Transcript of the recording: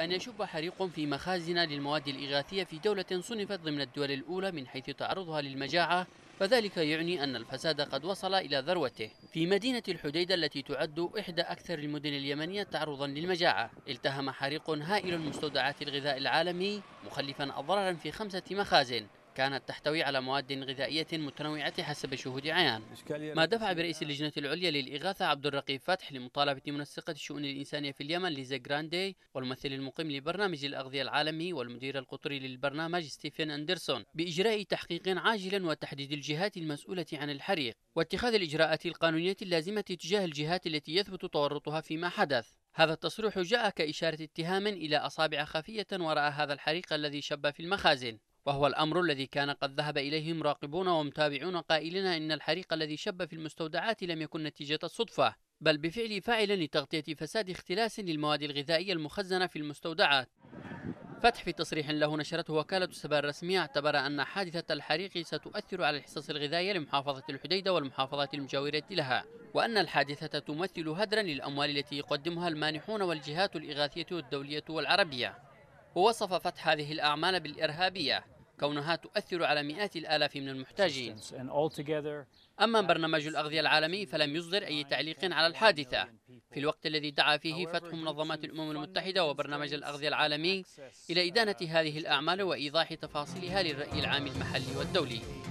أن يشب حريق في مخازن للمواد الإغاثية في دولة صنفت ضمن الدول الأولى من حيث تعرضها للمجاعة فذلك يعني أن الفساد قد وصل إلى ذروته في مدينة الحديدة التي تعد إحدى أكثر المدن اليمنية تعرضا للمجاعة التهم حريق هائل مستودعات الغذاء العالمي مخلفا أضرارا في خمسة مخازن كانت تحتوي على مواد غذائية متنوعة حسب شهود عيان ما دفع برئيس اللجنة العليا للإغاثة عبد الرقيب فتح لمطالبة منسقة الشؤون الإنسانية في اليمن ليزا جراندي والممثل المقيم لبرنامج الأغذية العالمي والمدير القطري للبرنامج ستيفن أندرسون بإجراء تحقيق عاجل وتحديد الجهات المسؤولة عن الحريق واتخاذ الإجراءات القانونية اللازمة تجاه الجهات التي يثبت تورطها فيما حدث هذا التصريح جاء كإشارة اتهام إلى أصابع خفية وراء هذا الحريق الذي شب في المخازن وهو الأمر الذي كان قد ذهب إليه مراقبون ومتابعون قائلين إن الحريق الذي شب في المستودعات لم يكن نتيجة الصدفة بل بفعل فاعل لتغطية فساد اختلاس للمواد الغذائية المخزنة في المستودعات فتح في تصريح له نشرته وكالة سبا الرسمية اعتبر أن حادثة الحريق ستؤثر على الحصص الغذائية لمحافظة الحديدة والمحافظات المجاورة لها وأن الحادثة تمثل هدرا للأموال التي يقدمها المانحون والجهات الإغاثية والدولية والعربية ووصف فتح هذه الأعمال بالإرهابية كونها تؤثر على مئات الآلاف من المحتاجين أما برنامج الأغذية العالمي فلم يصدر أي تعليق على الحادثة في الوقت الذي دعا فيه فتح منظمات الأمم المتحدة وبرنامج الأغذية العالمي إلى إدانة هذه الأعمال وإيضاح تفاصيلها للرأي العام المحلي والدولي